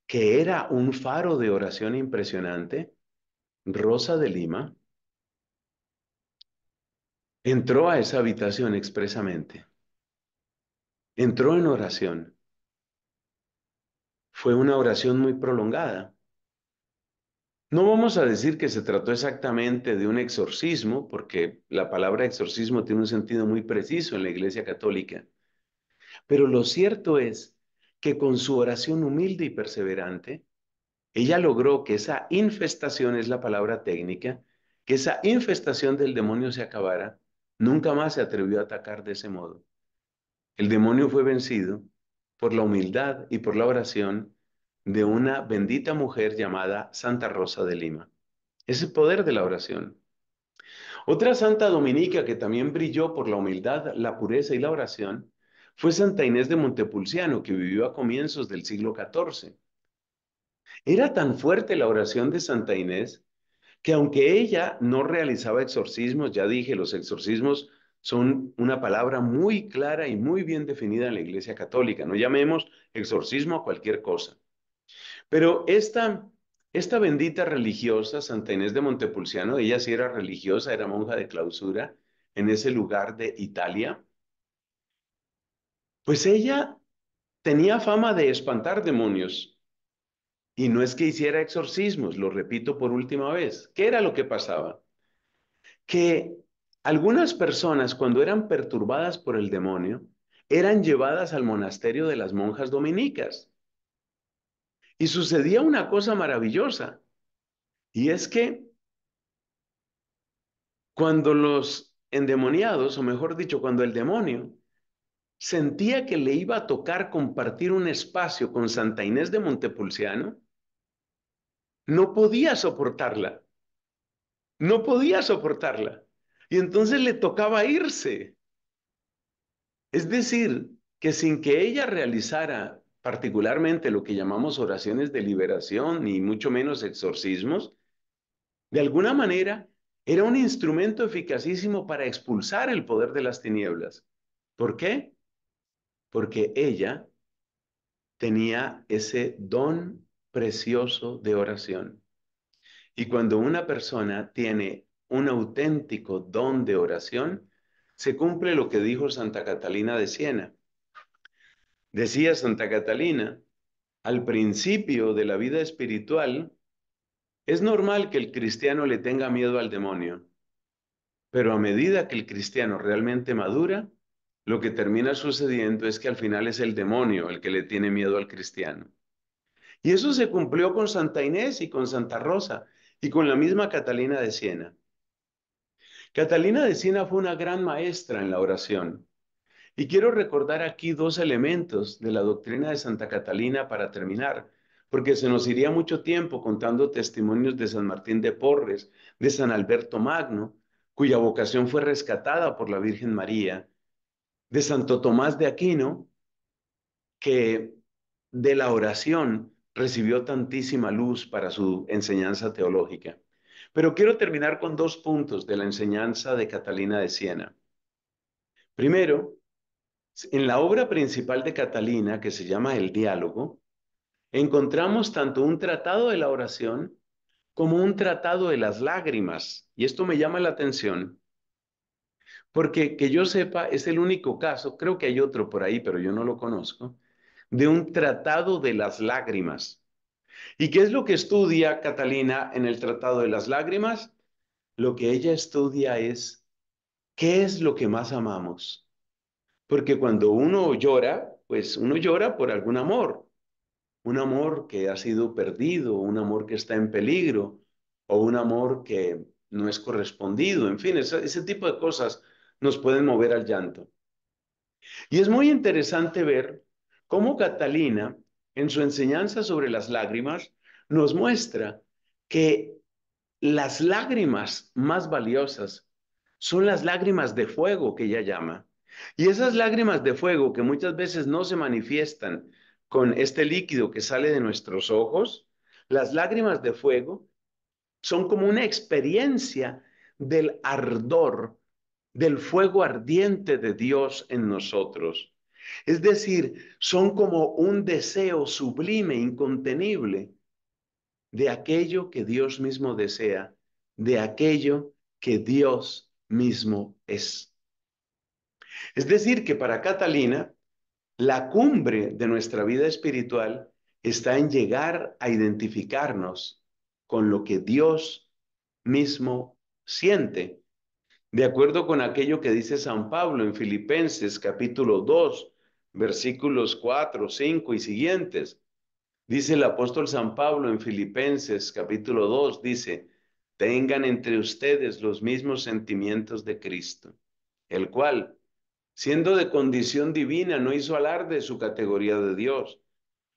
que era un faro de oración impresionante, Rosa de Lima entró a esa habitación expresamente. Entró en oración. Fue una oración muy prolongada. No vamos a decir que se trató exactamente de un exorcismo, porque la palabra exorcismo tiene un sentido muy preciso en la Iglesia Católica. Pero lo cierto es que con su oración humilde y perseverante, ella logró que esa infestación, es la palabra técnica, que esa infestación del demonio se acabara, nunca más se atrevió a atacar de ese modo. El demonio fue vencido por la humildad y por la oración de una bendita mujer llamada Santa Rosa de Lima. Es el poder de la oración. Otra santa dominica que también brilló por la humildad, la pureza y la oración fue Santa Inés de Montepulciano, que vivió a comienzos del siglo XIV. Era tan fuerte la oración de Santa Inés que aunque ella no realizaba exorcismos, ya dije, los exorcismos son una palabra muy clara y muy bien definida en la Iglesia Católica. No llamemos exorcismo a cualquier cosa. Pero esta, esta bendita religiosa, Santa Inés de Montepulciano, ella sí era religiosa, era monja de clausura en ese lugar de Italia. Pues ella tenía fama de espantar demonios. Y no es que hiciera exorcismos, lo repito por última vez. ¿Qué era lo que pasaba? Que algunas personas cuando eran perturbadas por el demonio, eran llevadas al monasterio de las monjas dominicas. Y sucedía una cosa maravillosa. Y es que cuando los endemoniados, o mejor dicho, cuando el demonio sentía que le iba a tocar compartir un espacio con Santa Inés de Montepulciano, no podía soportarla. No podía soportarla. Y entonces le tocaba irse. Es decir, que sin que ella realizara particularmente lo que llamamos oraciones de liberación, ni mucho menos exorcismos, de alguna manera era un instrumento eficacísimo para expulsar el poder de las tinieblas. ¿Por qué? porque ella tenía ese don precioso de oración. Y cuando una persona tiene un auténtico don de oración, se cumple lo que dijo Santa Catalina de Siena. Decía Santa Catalina, al principio de la vida espiritual, es normal que el cristiano le tenga miedo al demonio, pero a medida que el cristiano realmente madura, lo que termina sucediendo es que al final es el demonio el que le tiene miedo al cristiano. Y eso se cumplió con Santa Inés y con Santa Rosa y con la misma Catalina de Siena. Catalina de Siena fue una gran maestra en la oración. Y quiero recordar aquí dos elementos de la doctrina de Santa Catalina para terminar, porque se nos iría mucho tiempo contando testimonios de San Martín de Porres, de San Alberto Magno, cuya vocación fue rescatada por la Virgen María, de Santo Tomás de Aquino, que de la oración recibió tantísima luz para su enseñanza teológica. Pero quiero terminar con dos puntos de la enseñanza de Catalina de Siena. Primero, en la obra principal de Catalina, que se llama El diálogo, encontramos tanto un tratado de la oración como un tratado de las lágrimas. Y esto me llama la atención porque que yo sepa, es el único caso, creo que hay otro por ahí, pero yo no lo conozco, de un tratado de las lágrimas. ¿Y qué es lo que estudia Catalina en el tratado de las lágrimas? Lo que ella estudia es qué es lo que más amamos. Porque cuando uno llora, pues uno llora por algún amor, un amor que ha sido perdido, un amor que está en peligro o un amor que no es correspondido, en fin, ese, ese tipo de cosas nos pueden mover al llanto. Y es muy interesante ver cómo Catalina, en su enseñanza sobre las lágrimas, nos muestra que las lágrimas más valiosas son las lágrimas de fuego que ella llama. Y esas lágrimas de fuego que muchas veces no se manifiestan con este líquido que sale de nuestros ojos, las lágrimas de fuego son como una experiencia del ardor del fuego ardiente de Dios en nosotros. Es decir, son como un deseo sublime, incontenible, de aquello que Dios mismo desea, de aquello que Dios mismo es. Es decir, que para Catalina, la cumbre de nuestra vida espiritual está en llegar a identificarnos con lo que Dios mismo siente de acuerdo con aquello que dice San Pablo en Filipenses capítulo 2, versículos 4, 5 y siguientes. Dice el apóstol San Pablo en Filipenses capítulo 2, dice, tengan entre ustedes los mismos sentimientos de Cristo, el cual, siendo de condición divina, no hizo alarde de su categoría de Dios.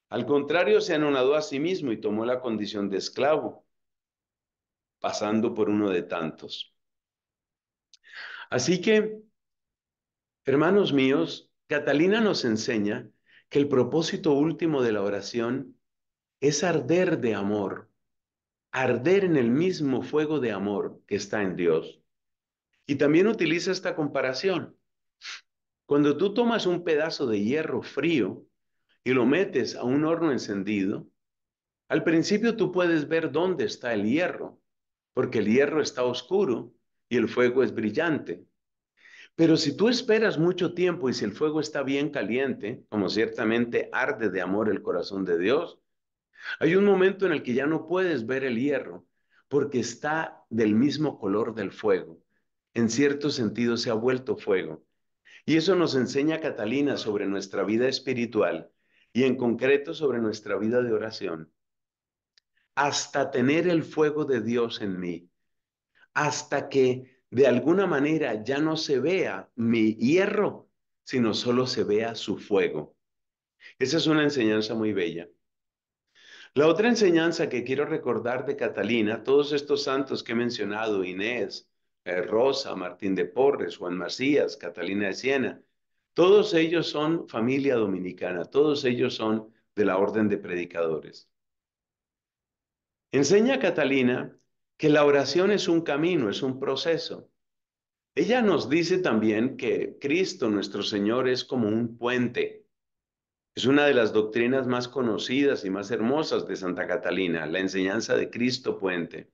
Al contrario, se anonadó a sí mismo y tomó la condición de esclavo, pasando por uno de tantos. Así que, hermanos míos, Catalina nos enseña que el propósito último de la oración es arder de amor, arder en el mismo fuego de amor que está en Dios. Y también utiliza esta comparación. Cuando tú tomas un pedazo de hierro frío y lo metes a un horno encendido, al principio tú puedes ver dónde está el hierro, porque el hierro está oscuro y el fuego es brillante. Pero si tú esperas mucho tiempo y si el fuego está bien caliente, como ciertamente arde de amor el corazón de Dios, hay un momento en el que ya no puedes ver el hierro porque está del mismo color del fuego. En cierto sentido se ha vuelto fuego. Y eso nos enseña Catalina sobre nuestra vida espiritual y en concreto sobre nuestra vida de oración. Hasta tener el fuego de Dios en mí hasta que de alguna manera ya no se vea mi hierro, sino solo se vea su fuego. Esa es una enseñanza muy bella. La otra enseñanza que quiero recordar de Catalina, todos estos santos que he mencionado, Inés, eh, Rosa, Martín de Porres, Juan Macías, Catalina de Siena, todos ellos son familia dominicana, todos ellos son de la orden de predicadores. Enseña Catalina que la oración es un camino, es un proceso. Ella nos dice también que Cristo nuestro Señor es como un puente. Es una de las doctrinas más conocidas y más hermosas de Santa Catalina, la enseñanza de Cristo puente.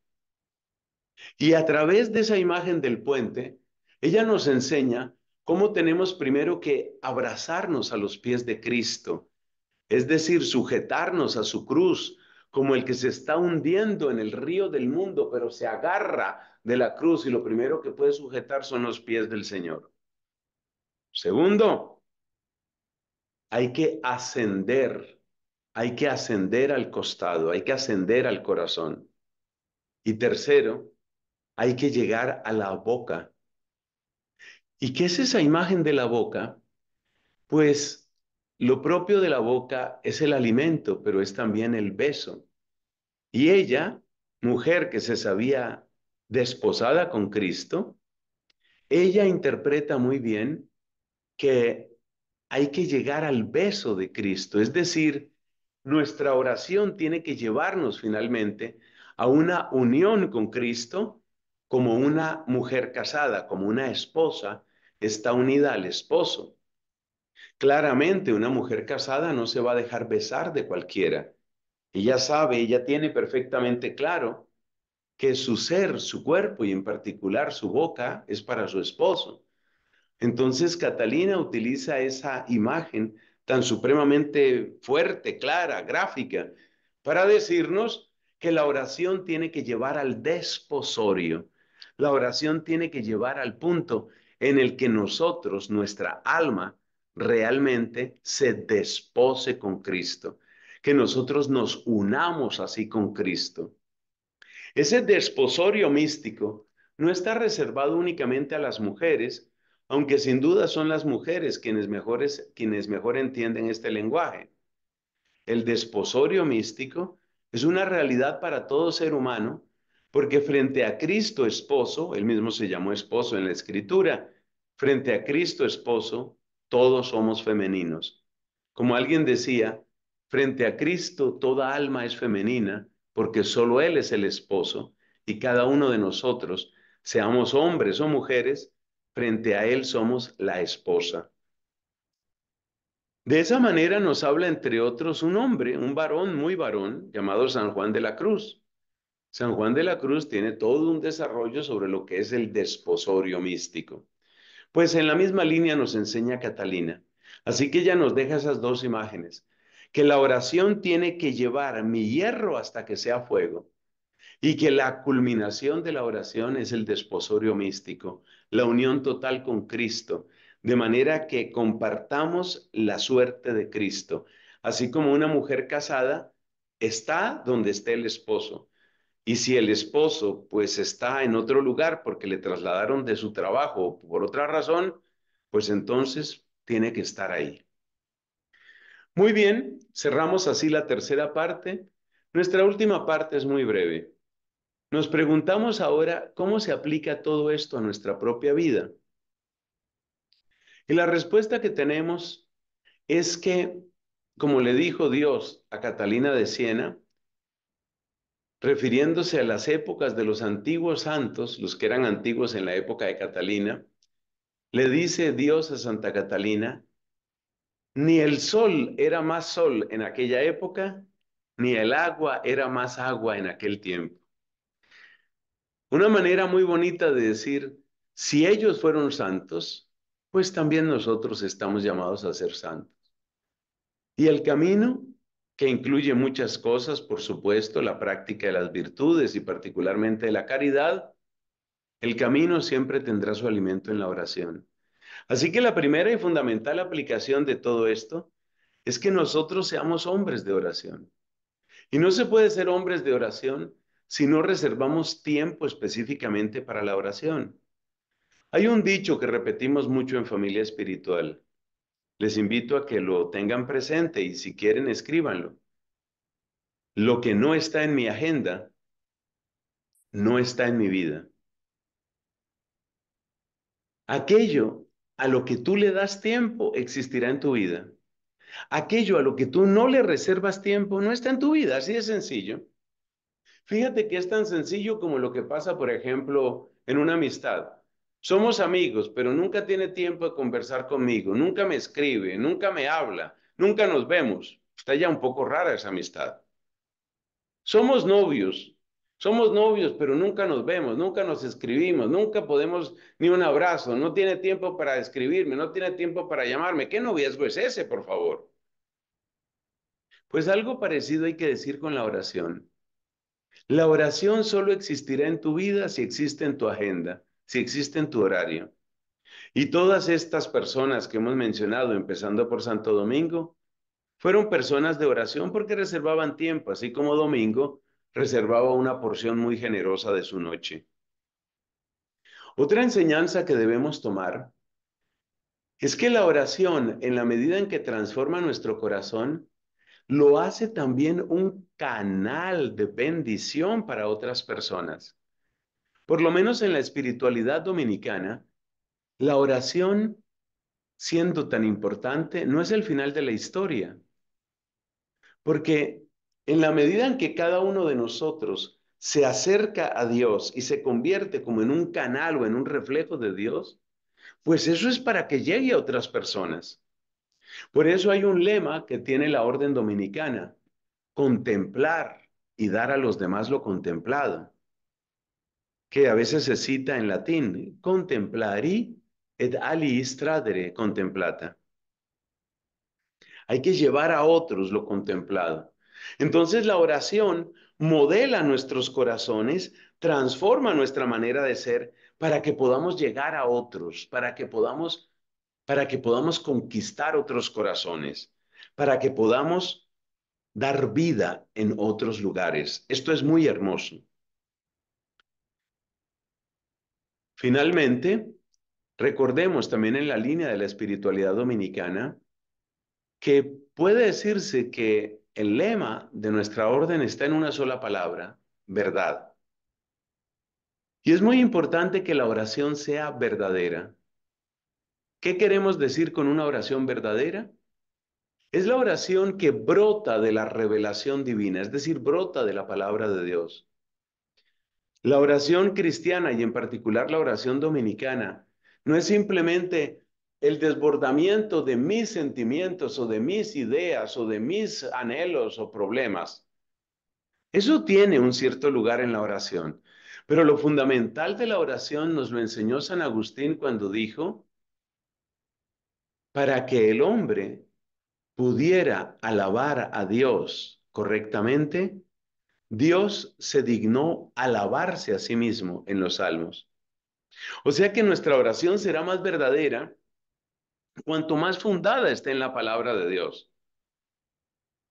Y a través de esa imagen del puente, ella nos enseña cómo tenemos primero que abrazarnos a los pies de Cristo, es decir, sujetarnos a su cruz, como el que se está hundiendo en el río del mundo, pero se agarra de la cruz y lo primero que puede sujetar son los pies del Señor. Segundo, hay que ascender, hay que ascender al costado, hay que ascender al corazón. Y tercero, hay que llegar a la boca. ¿Y qué es esa imagen de la boca? Pues lo propio de la boca es el alimento, pero es también el beso. Y ella, mujer que se sabía desposada con Cristo, ella interpreta muy bien que hay que llegar al beso de Cristo, es decir, nuestra oración tiene que llevarnos finalmente a una unión con Cristo como una mujer casada, como una esposa está unida al esposo. Claramente una mujer casada no se va a dejar besar de cualquiera. Ella sabe, ella tiene perfectamente claro que su ser, su cuerpo y en particular su boca es para su esposo. Entonces Catalina utiliza esa imagen tan supremamente fuerte, clara, gráfica, para decirnos que la oración tiene que llevar al desposorio, la oración tiene que llevar al punto en el que nosotros, nuestra alma, realmente se despose con Cristo, que nosotros nos unamos así con Cristo. Ese desposorio místico no está reservado únicamente a las mujeres, aunque sin duda son las mujeres quienes, mejores, quienes mejor entienden este lenguaje. El desposorio místico es una realidad para todo ser humano, porque frente a Cristo esposo, él mismo se llamó esposo en la escritura, frente a Cristo esposo, todos somos femeninos. Como alguien decía, frente a Cristo toda alma es femenina porque solo Él es el esposo y cada uno de nosotros, seamos hombres o mujeres, frente a Él somos la esposa. De esa manera nos habla, entre otros, un hombre, un varón muy varón, llamado San Juan de la Cruz. San Juan de la Cruz tiene todo un desarrollo sobre lo que es el desposorio místico. Pues en la misma línea nos enseña Catalina. Así que ella nos deja esas dos imágenes, que la oración tiene que llevar mi hierro hasta que sea fuego y que la culminación de la oración es el desposorio místico, la unión total con Cristo, de manera que compartamos la suerte de Cristo, así como una mujer casada está donde esté el esposo y si el esposo pues está en otro lugar porque le trasladaron de su trabajo o por otra razón, pues entonces tiene que estar ahí. Muy bien, cerramos así la tercera parte. Nuestra última parte es muy breve. Nos preguntamos ahora cómo se aplica todo esto a nuestra propia vida. Y la respuesta que tenemos es que, como le dijo Dios a Catalina de Siena, refiriéndose a las épocas de los antiguos santos, los que eran antiguos en la época de Catalina, le dice Dios a Santa Catalina, ni el sol era más sol en aquella época, ni el agua era más agua en aquel tiempo. Una manera muy bonita de decir, si ellos fueron santos, pues también nosotros estamos llamados a ser santos. Y el camino que incluye muchas cosas, por supuesto, la práctica de las virtudes y particularmente de la caridad, el camino siempre tendrá su alimento en la oración. Así que la primera y fundamental aplicación de todo esto es que nosotros seamos hombres de oración. Y no se puede ser hombres de oración si no reservamos tiempo específicamente para la oración. Hay un dicho que repetimos mucho en familia espiritual. Les invito a que lo tengan presente y si quieren escríbanlo. Lo que no está en mi agenda, no está en mi vida. Aquello a lo que tú le das tiempo existirá en tu vida. Aquello a lo que tú no le reservas tiempo no está en tu vida, así de sencillo. Fíjate que es tan sencillo como lo que pasa, por ejemplo, en una amistad. Somos amigos, pero nunca tiene tiempo de conversar conmigo, nunca me escribe, nunca me habla, nunca nos vemos. Está ya un poco rara esa amistad. Somos novios, somos novios, pero nunca nos vemos, nunca nos escribimos, nunca podemos ni un abrazo, no tiene tiempo para escribirme, no tiene tiempo para llamarme. ¿Qué noviazgo es ese, por favor? Pues algo parecido hay que decir con la oración. La oración solo existirá en tu vida si existe en tu agenda si existe en tu horario. Y todas estas personas que hemos mencionado, empezando por Santo Domingo, fueron personas de oración porque reservaban tiempo, así como Domingo reservaba una porción muy generosa de su noche. Otra enseñanza que debemos tomar es que la oración, en la medida en que transforma nuestro corazón, lo hace también un canal de bendición para otras personas. Por lo menos en la espiritualidad dominicana, la oración, siendo tan importante, no es el final de la historia. Porque en la medida en que cada uno de nosotros se acerca a Dios y se convierte como en un canal o en un reflejo de Dios, pues eso es para que llegue a otras personas. Por eso hay un lema que tiene la orden dominicana, contemplar y dar a los demás lo contemplado que a veces se cita en latín, contemplari et aliis tradere, contemplata. Hay que llevar a otros lo contemplado. Entonces la oración modela nuestros corazones, transforma nuestra manera de ser para que podamos llegar a otros, para que podamos para que podamos conquistar otros corazones, para que podamos dar vida en otros lugares. Esto es muy hermoso. Finalmente, recordemos también en la línea de la espiritualidad dominicana que puede decirse que el lema de nuestra orden está en una sola palabra, verdad. Y es muy importante que la oración sea verdadera. ¿Qué queremos decir con una oración verdadera? Es la oración que brota de la revelación divina, es decir, brota de la palabra de Dios. La oración cristiana y en particular la oración dominicana no es simplemente el desbordamiento de mis sentimientos o de mis ideas o de mis anhelos o problemas. Eso tiene un cierto lugar en la oración, pero lo fundamental de la oración nos lo enseñó San Agustín cuando dijo, para que el hombre pudiera alabar a Dios correctamente, Dios se dignó alabarse a sí mismo en los salmos. O sea que nuestra oración será más verdadera cuanto más fundada esté en la palabra de Dios.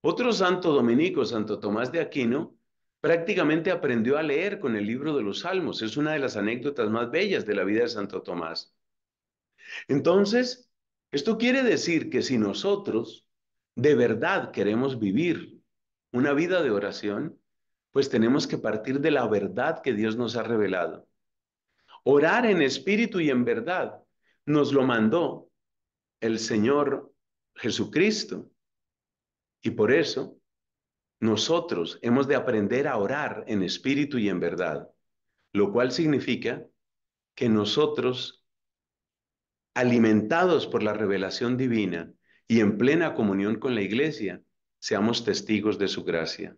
Otro santo dominico, Santo Tomás de Aquino, prácticamente aprendió a leer con el libro de los salmos. Es una de las anécdotas más bellas de la vida de Santo Tomás. Entonces, esto quiere decir que si nosotros de verdad queremos vivir una vida de oración, pues tenemos que partir de la verdad que Dios nos ha revelado. Orar en espíritu y en verdad nos lo mandó el Señor Jesucristo. Y por eso nosotros hemos de aprender a orar en espíritu y en verdad, lo cual significa que nosotros, alimentados por la revelación divina y en plena comunión con la iglesia, seamos testigos de su gracia.